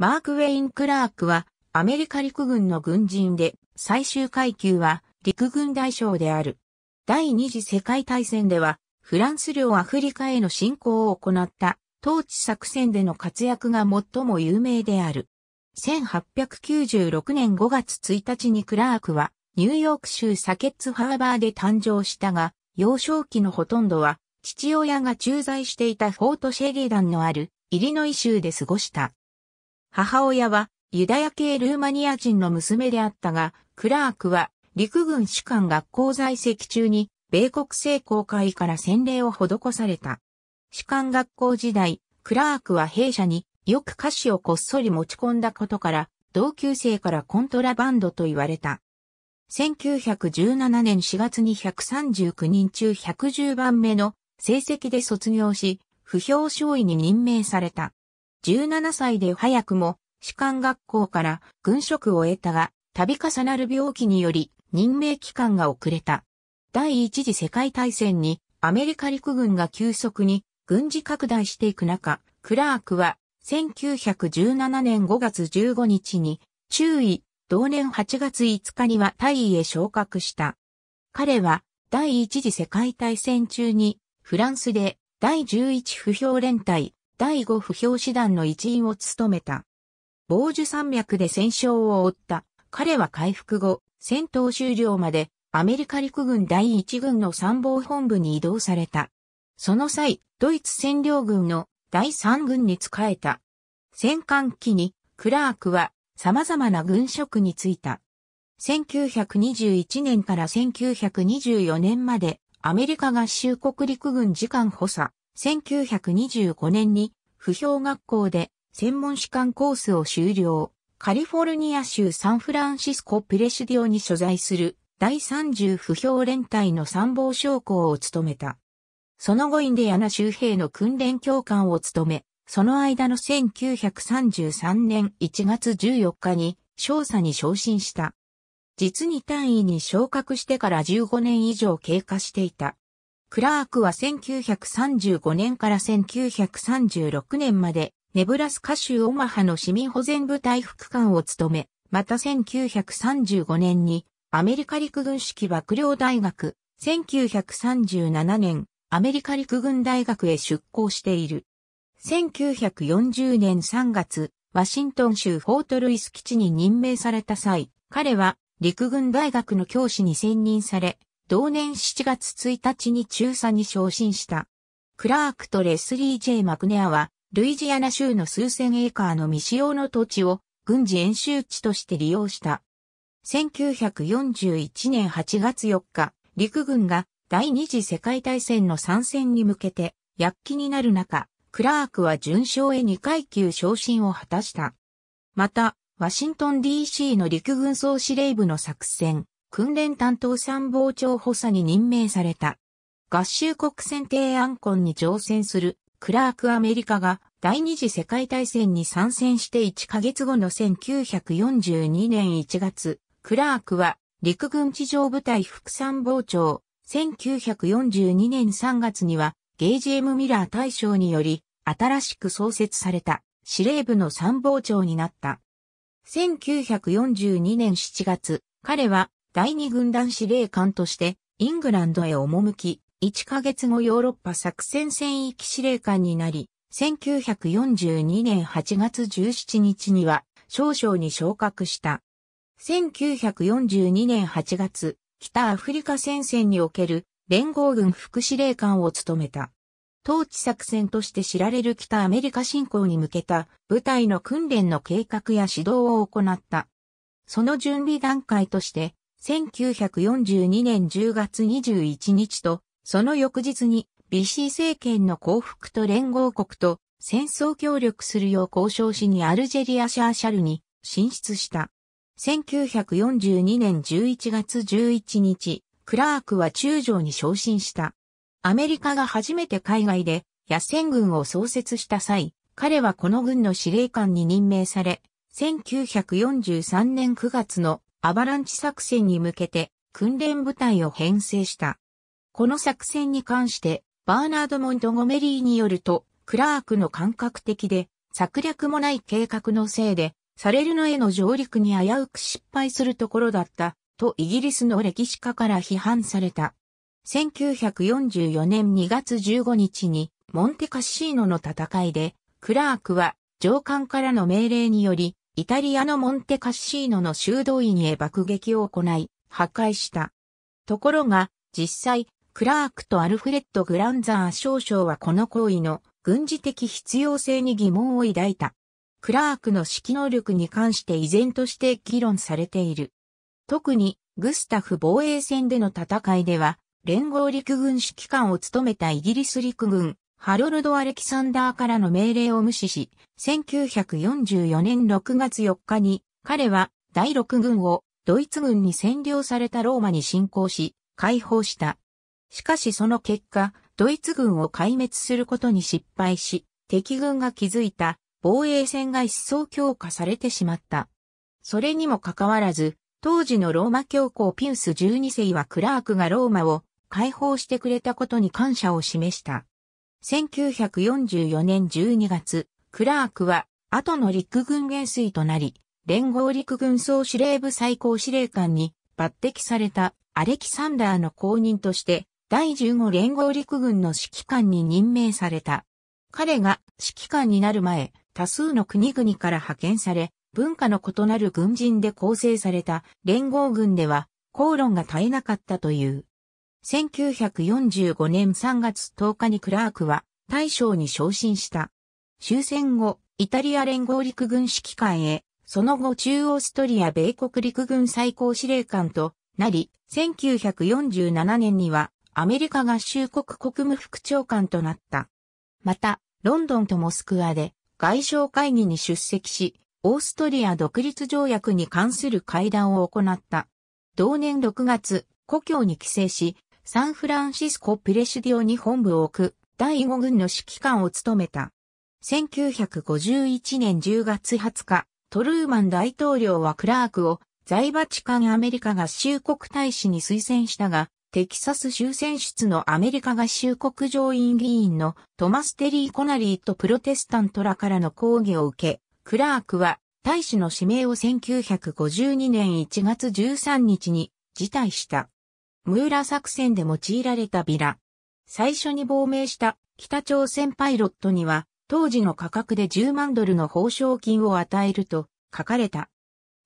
マーク・ウェイン・クラークは、アメリカ陸軍の軍人で、最終階級は、陸軍大将である。第二次世界大戦では、フランス領アフリカへの侵攻を行った、統治作戦での活躍が最も有名である。1896年5月1日にクラークは、ニューヨーク州サケッツハーバーで誕生したが、幼少期のほとんどは、父親が駐在していたフォートシェリダンのある、イリノイ州で過ごした。母親はユダヤ系ルーマニア人の娘であったが、クラークは陸軍士官学校在籍中に米国政公会から洗礼を施された。士官学校時代、クラークは弊社によく歌詞をこっそり持ち込んだことから、同級生からコントラバンドと言われた。1917年4月に139人中110番目の成績で卒業し、不評少尉に任命された。17歳で早くも士官学校から軍職を得たが、度重なる病気により任命期間が遅れた。第一次世界大戦にアメリカ陸軍が急速に軍事拡大していく中、クラークは1917年5月15日に中尉、同年8月5日には大尉へ昇格した。彼は第一次世界大戦中にフランスで第11不評連隊第五不評師団の一員を務めた。防樹山脈で戦勝を負った。彼は回復後、戦闘終了までアメリカ陸軍第一軍の参謀本部に移動された。その際、ドイツ占領軍の第三軍に仕えた。戦艦機に、クラークは様々な軍職に就いた。1921年から1924年までアメリカ合衆国陸軍次官補佐、1925年に不評学校で専門士官コースを修了。カリフォルニア州サンフランシスコプレシディオに所在する第30不評連隊の参謀将校を務めた。その後インディアナ州兵の訓練教官を務め、その間の1933年1月14日に少佐に昇進した。実に単位に昇格してから15年以上経過していた。クラークは1935年から1936年まで、ネブラスカ州オマハの市民保全部隊副官を務め、また1935年に、アメリカ陸軍式幕僚大学、1937年、アメリカ陸軍大学へ出向している。1940年3月、ワシントン州フォートルイス基地に任命された際、彼は陸軍大学の教師に選任され、同年7月1日に中佐に昇進した。クラークとレスリー・ジェイ・マクネアは、ルイジアナ州の数千エーカーの未使用の土地を軍事演習地として利用した。1941年8月4日、陸軍が第二次世界大戦の参戦に向けて躍起になる中、クラークは順将へ2階級昇進を果たした。また、ワシントン DC の陸軍総司令部の作戦、訓練担当参謀長補佐に任命された。合衆国選定アンコンに乗船するクラークアメリカが第二次世界大戦に参戦して1ヶ月後の1942年1月、クラークは陸軍地上部隊副参謀長、1942年3月にはゲージ・エム・ミラー大将により新しく創設された司令部の参謀長になった。1942年7月、彼は第二軍団司令官としてイングランドへ赴き、1ヶ月後ヨーロッパ作戦戦域司令官になり、1942年8月17日には少将に昇格した。1942年8月、北アフリカ戦線における連合軍副司令官を務めた。統治作戦として知られる北アメリカ侵攻に向けた部隊の訓練の計画や指導を行った。その準備段階として1942年10月21日と、その翌日に、BC 政権の降伏と連合国と戦争協力するよう交渉しにアルジェリアシャーシャルに進出した。1942年11月11日、クラークは中将に昇進した。アメリカが初めて海外で野戦軍を創設した際、彼はこの軍の司令官に任命され、1943年9月のアバランチ作戦に向けて訓練部隊を編成した。この作戦に関して、バーナード・モントゴメリーによると、クラークの感覚的で、策略もない計画のせいで、サレルノへの上陸に危うく失敗するところだった、とイギリスの歴史家から批判された。1944年2月15日に、モンテカッシーノの戦いで、クラークは上官からの命令により、イタリアのモンテカッシーノの修道院へ爆撃を行い、破壊した。ところが、実際、クラークとアルフレッド・グランザー少将はこの行為の軍事的必要性に疑問を抱いた。クラークの指揮能力に関して依然として議論されている。特に、グスタフ防衛戦での戦いでは、連合陸軍指揮官を務めたイギリス陸軍ハロルド・アレキサンダーからの命令を無視し、1944年6月4日に、彼は第6軍をドイツ軍に占領されたローマに侵攻し、解放した。しかしその結果、ドイツ軍を壊滅することに失敗し、敵軍が築いた防衛戦が一層強化されてしまった。それにもかかわらず、当時のローマ教皇ピウス12世はクラークがローマを解放してくれたことに感謝を示した。1944年12月、クラークは後の陸軍元帥となり、連合陸軍総司令部最高司令官に抜擢されたアレキサンダーの後任として、第15連合陸軍の指揮官に任命された。彼が指揮官になる前、多数の国々から派遣され、文化の異なる軍人で構成された連合軍では、口論が絶えなかったという。1945年3月10日にクラークは大将に昇進した。終戦後、イタリア連合陸軍指揮官へ、その後中央ストリア米国陸軍最高司令官となり、1947年にはアメリカ合衆国国務副長官となった。また、ロンドンとモスクワで外相会議に出席し、オーストリア独立条約に関する会談を行った。同年6月、故郷に帰省し、サンフランシスコプレシディオに本部を置く第5軍の指揮官を務めた。1951年10月20日、トルーマン大統領はクラークを在バチカンアメリカ合衆国大使に推薦したが、テキサス州選出のアメリカ合衆国上院議員のトマス・テリー・コナリーとプロテスタントらからの抗議を受け、クラークは大使の指名を1952年1月13日に辞退した。ムーラ作戦で用いられたビラ。最初に亡命した北朝鮮パイロットには、当時の価格で10万ドルの報奨金を与えると書かれた。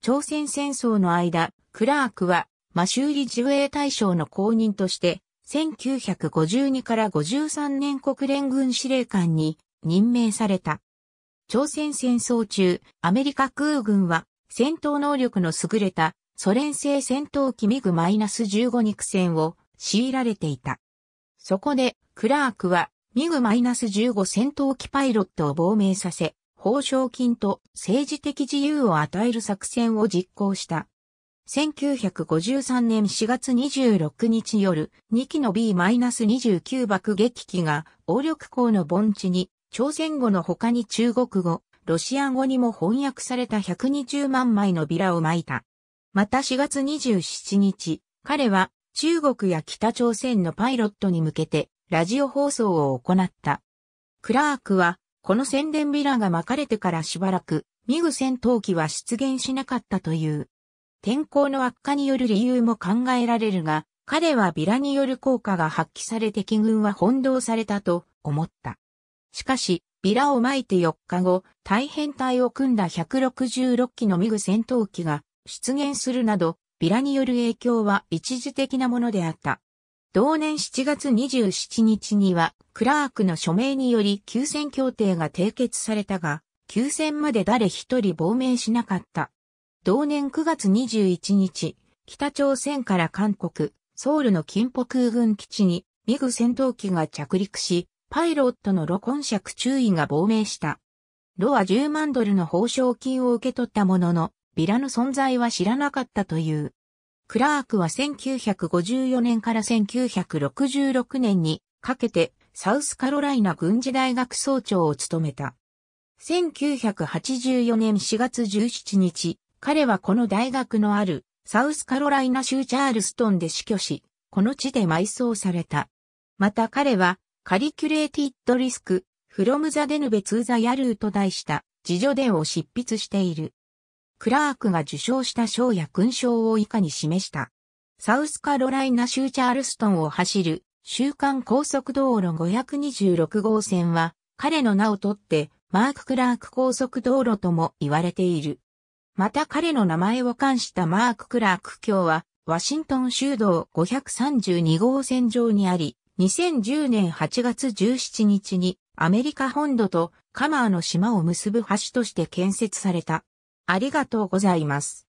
朝鮮戦争の間、クラークは、マシューリ自衛大将の公認として、1952から53年国連軍司令官に任命された。朝鮮戦争中、アメリカ空軍は戦闘能力の優れたソ連製戦闘機ミグ -15 肉戦を強いられていた。そこで、クラークはミグ -15 戦闘機パイロットを亡命させ、報奨金と政治的自由を与える作戦を実行した。1953年4月26日夜、2機の B-29 爆撃機が、応力港の盆地に、朝鮮語の他に中国語、ロシア語にも翻訳された120万枚のビラを巻いた。また4月27日、彼は中国や北朝鮮のパイロットに向けてラジオ放送を行った。クラークは、この宣伝ビラが巻かれてからしばらく、ミグ戦闘機は出現しなかったという。天候の悪化による理由も考えられるが、彼はビラによる効果が発揮され敵軍は翻弄されたと思った。しかし、ビラを巻いて4日後、大変隊を組んだ166機のミグ戦闘機が出現するなど、ビラによる影響は一時的なものであった。同年7月27日には、クラークの署名により休戦協定が締結されたが、休戦まで誰一人亡命しなかった。同年9月21日、北朝鮮から韓国、ソウルの金浦空軍基地に、ミグ戦闘機が着陸し、パイロットのロコンシャク注意が亡命した。ロは10万ドルの報奨金を受け取ったものの、ビラの存在は知らなかったという。クラークは1954年から1966年にかけてサウスカロライナ軍事大学総長を務めた。1984年4月17日、彼はこの大学のあるサウスカロライナ州チャールストンで死去し、この地で埋葬された。また彼は、カリキュレーティッドリスク、フロムザデヌベツーザヤルーと題した自助伝を執筆している。クラークが受賞した賞や勲章を以下に示した。サウスカロライナ州チャールストンを走る週間高速道路526号線は彼の名をとってマーク・クラーク高速道路とも言われている。また彼の名前を冠したマーク・クラーク橋はワシントン州道532号線上にあり、2010年8月17日にアメリカ本土とカマーの島を結ぶ橋として建設された。ありがとうございます。